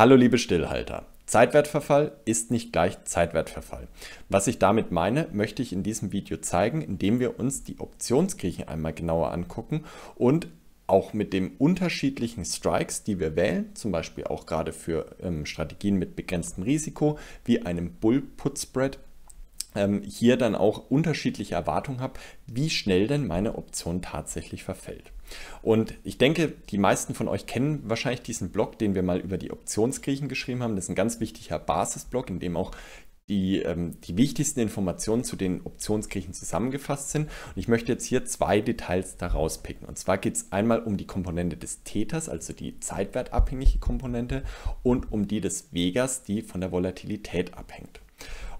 Hallo liebe Stillhalter. Zeitwertverfall ist nicht gleich Zeitwertverfall. Was ich damit meine, möchte ich in diesem Video zeigen, indem wir uns die Optionsgriechen einmal genauer angucken und auch mit den unterschiedlichen Strikes, die wir wählen, zum Beispiel auch gerade für ähm, Strategien mit begrenztem Risiko, wie einem Bull-Put-Spread ähm, hier dann auch unterschiedliche Erwartungen habe, wie schnell denn meine Option tatsächlich verfällt. Und ich denke, die meisten von euch kennen wahrscheinlich diesen Blog, den wir mal über die Optionsgriechen geschrieben haben. Das ist ein ganz wichtiger Basisblog, in dem auch die, ähm, die wichtigsten Informationen zu den Optionsgriechen zusammengefasst sind. Und ich möchte jetzt hier zwei Details daraus picken. Und zwar geht es einmal um die Komponente des Täters, also die zeitwertabhängige Komponente, und um die des Vegas, die von der Volatilität abhängt.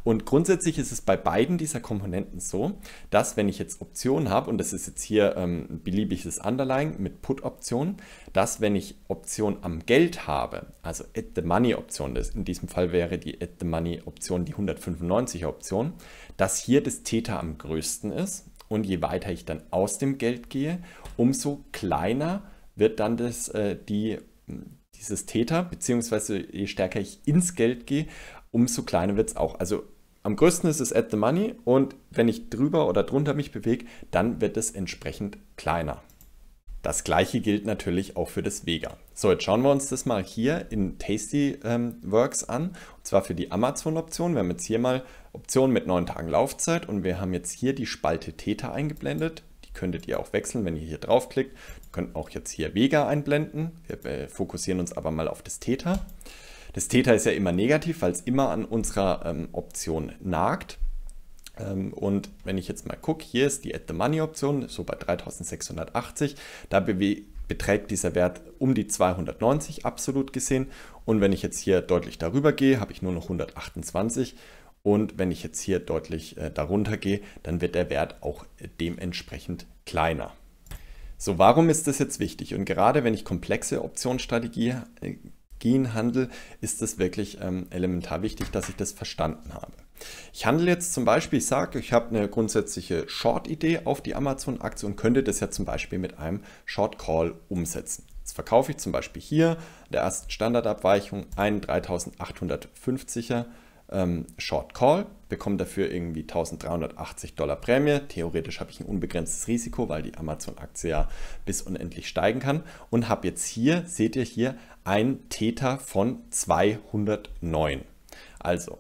Und grundsätzlich ist es bei beiden dieser Komponenten so, dass wenn ich jetzt Optionen habe, und das ist jetzt hier ähm, beliebiges Underlying mit Put-Option, dass wenn ich Option am Geld habe, also at the money Option, das in diesem Fall wäre die at the money Option die 195er Option, dass hier das Theta am größten ist und je weiter ich dann aus dem Geld gehe, umso kleiner wird dann das, äh, die, dieses Theta, beziehungsweise je stärker ich ins Geld gehe, umso kleiner wird es auch. Also am größten ist es at the money und wenn ich drüber oder drunter mich bewege, dann wird es entsprechend kleiner. Das gleiche gilt natürlich auch für das Vega. So, jetzt schauen wir uns das mal hier in Tasty ähm, Works an. Und zwar für die Amazon-Option. Wir haben jetzt hier mal Optionen mit 9 Tagen Laufzeit und wir haben jetzt hier die Spalte Theta eingeblendet. Die könntet ihr auch wechseln, wenn ihr hier draufklickt. Wir können auch jetzt hier Vega einblenden. Wir äh, fokussieren uns aber mal auf das Theta. Das Theta ist ja immer negativ, weil es immer an unserer ähm, Option nagt. Ähm, und wenn ich jetzt mal gucke, hier ist die At-the-Money-Option, so bei 3680. Da beträgt dieser Wert um die 290 absolut gesehen. Und wenn ich jetzt hier deutlich darüber gehe, habe ich nur noch 128. Und wenn ich jetzt hier deutlich äh, darunter gehe, dann wird der Wert auch äh, dementsprechend kleiner. So, warum ist das jetzt wichtig? Und gerade wenn ich komplexe Optionsstrategie, äh, Strategien ist es wirklich ähm, elementar wichtig, dass ich das verstanden habe. Ich handle jetzt zum Beispiel, ich sage, ich habe eine grundsätzliche Short-Idee auf die Amazon-Aktie und könnte das ja zum Beispiel mit einem Short-Call umsetzen. Jetzt verkaufe ich zum Beispiel hier der ersten Standardabweichung einen 3850er ähm, Short Call, bekomme dafür irgendwie 1380 Dollar Prämie. Theoretisch habe ich ein unbegrenztes Risiko, weil die Amazon-Aktie ja bis unendlich steigen kann. Und habe jetzt hier, seht ihr hier, ein Theta von 209. Also,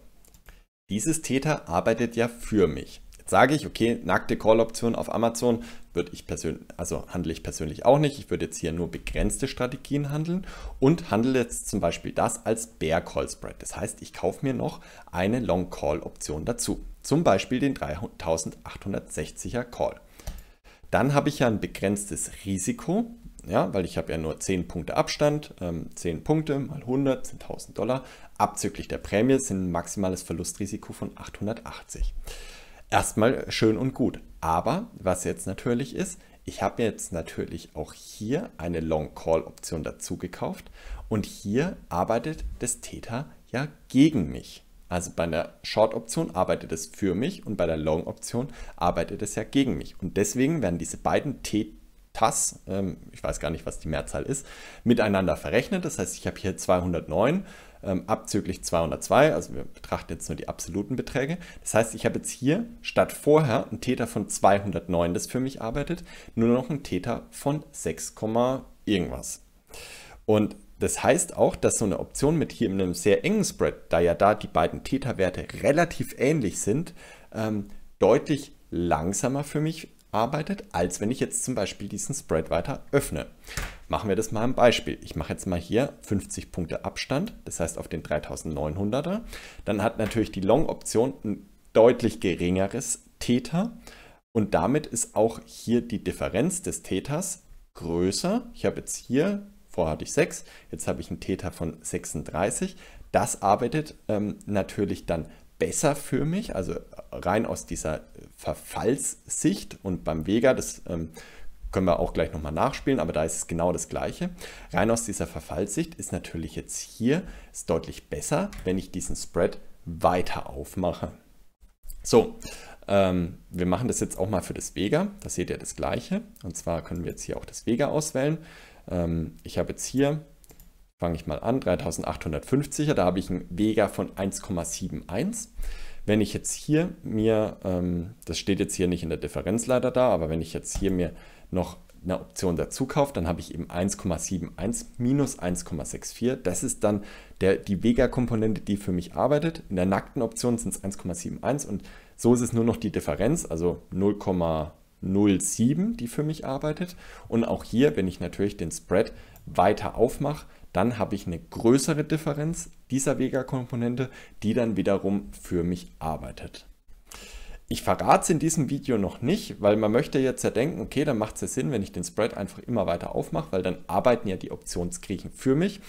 dieses Theta arbeitet ja für mich sage ich, okay, nackte Call-Option auf Amazon würde ich persönlich, also handle ich persönlich auch nicht. Ich würde jetzt hier nur begrenzte Strategien handeln und handle jetzt zum Beispiel das als Bear Call Spread. Das heißt, ich kaufe mir noch eine Long Call Option dazu. Zum Beispiel den 3860er Call. Dann habe ich ja ein begrenztes Risiko, ja, weil ich habe ja nur 10 Punkte Abstand, ähm, 10 Punkte mal 100 sind 1000 Dollar, abzüglich der Prämie sind ein maximales Verlustrisiko von 880 erstmal schön und gut. Aber was jetzt natürlich ist, ich habe jetzt natürlich auch hier eine Long Call Option dazu gekauft und hier arbeitet das Theta ja gegen mich. Also bei einer Short Option arbeitet es für mich und bei der Long Option arbeitet es ja gegen mich. Und deswegen werden diese beiden Thetas, ähm, ich weiß gar nicht, was die Mehrzahl ist, miteinander verrechnet. Das heißt, ich habe hier 209 ähm, abzüglich 202, also wir betrachten jetzt nur die absoluten Beträge. Das heißt, ich habe jetzt hier statt vorher einen Theta von 209, das für mich arbeitet, nur noch einen Theta von 6, irgendwas. Und das heißt auch, dass so eine Option mit hier in einem sehr engen Spread, da ja da die beiden Theta-Werte relativ ähnlich sind, ähm, deutlich langsamer für mich arbeitet, als wenn ich jetzt zum Beispiel diesen Spread weiter öffne. Machen wir das mal im Beispiel. Ich mache jetzt mal hier 50 Punkte Abstand, das heißt auf den 3900er. Dann hat natürlich die Long-Option ein deutlich geringeres Theta und damit ist auch hier die Differenz des Thetas größer. Ich habe jetzt hier, vorher hatte ich 6, jetzt habe ich ein Theta von 36. Das arbeitet ähm, natürlich dann besser für mich, also rein aus dieser Verfallssicht und beim Vega, das ähm, können wir auch gleich nochmal nachspielen, aber da ist es genau das Gleiche. Rein aus dieser Verfallsicht ist natürlich jetzt hier ist deutlich besser, wenn ich diesen Spread weiter aufmache. So, ähm, wir machen das jetzt auch mal für das Vega. Da seht ihr das Gleiche. Und zwar können wir jetzt hier auch das Vega auswählen. Ähm, ich habe jetzt hier, fange ich mal an, 3850er. Da habe ich ein Vega von 1,71. Wenn ich jetzt hier mir, ähm, das steht jetzt hier nicht in der Differenzleiter da, aber wenn ich jetzt hier mir noch eine Option dazu kauft, dann habe ich eben 1,71 minus 1,64. Das ist dann der, die Vega-Komponente, die für mich arbeitet. In der nackten Option sind es 1,71 und so ist es nur noch die Differenz, also 0,07, die für mich arbeitet. Und auch hier, wenn ich natürlich den Spread weiter aufmache, dann habe ich eine größere Differenz dieser Vega-Komponente, die dann wiederum für mich arbeitet. Ich verrate es in diesem Video noch nicht, weil man möchte jetzt ja denken, okay, dann macht es ja Sinn, wenn ich den Spread einfach immer weiter aufmache, weil dann arbeiten ja die Optionsgriechen für mich.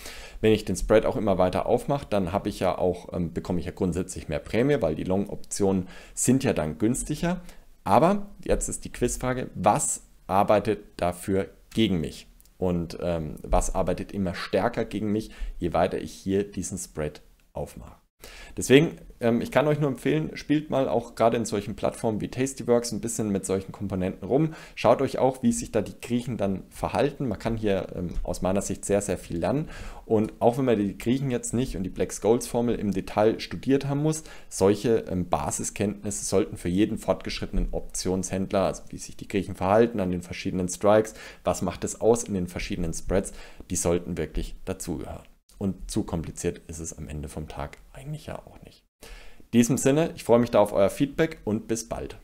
Wenn ich den Spread auch immer weiter aufmache, dann habe ich ja auch, ähm, bekomme ich ja grundsätzlich mehr Prämie, weil die Long-Optionen sind ja dann günstiger. Aber jetzt ist die Quizfrage, was arbeitet dafür gegen mich? Und ähm, was arbeitet immer stärker gegen mich, je weiter ich hier diesen Spread aufmache? Deswegen, ähm, ich kann euch nur empfehlen, spielt mal auch gerade in solchen Plattformen wie Tastyworks ein bisschen mit solchen Komponenten rum. Schaut euch auch, wie sich da die Griechen dann verhalten. Man kann hier ähm, aus meiner Sicht sehr, sehr viel lernen. Und auch wenn man die Griechen jetzt nicht und die Black Skulls Formel im Detail studiert haben muss, solche ähm, Basiskenntnisse sollten für jeden fortgeschrittenen Optionshändler, also wie sich die Griechen verhalten an den verschiedenen Strikes, was macht es aus in den verschiedenen Spreads, die sollten wirklich dazugehören und zu kompliziert ist es am Ende vom Tag eigentlich ja auch nicht. In diesem Sinne, ich freue mich da auf euer Feedback und bis bald.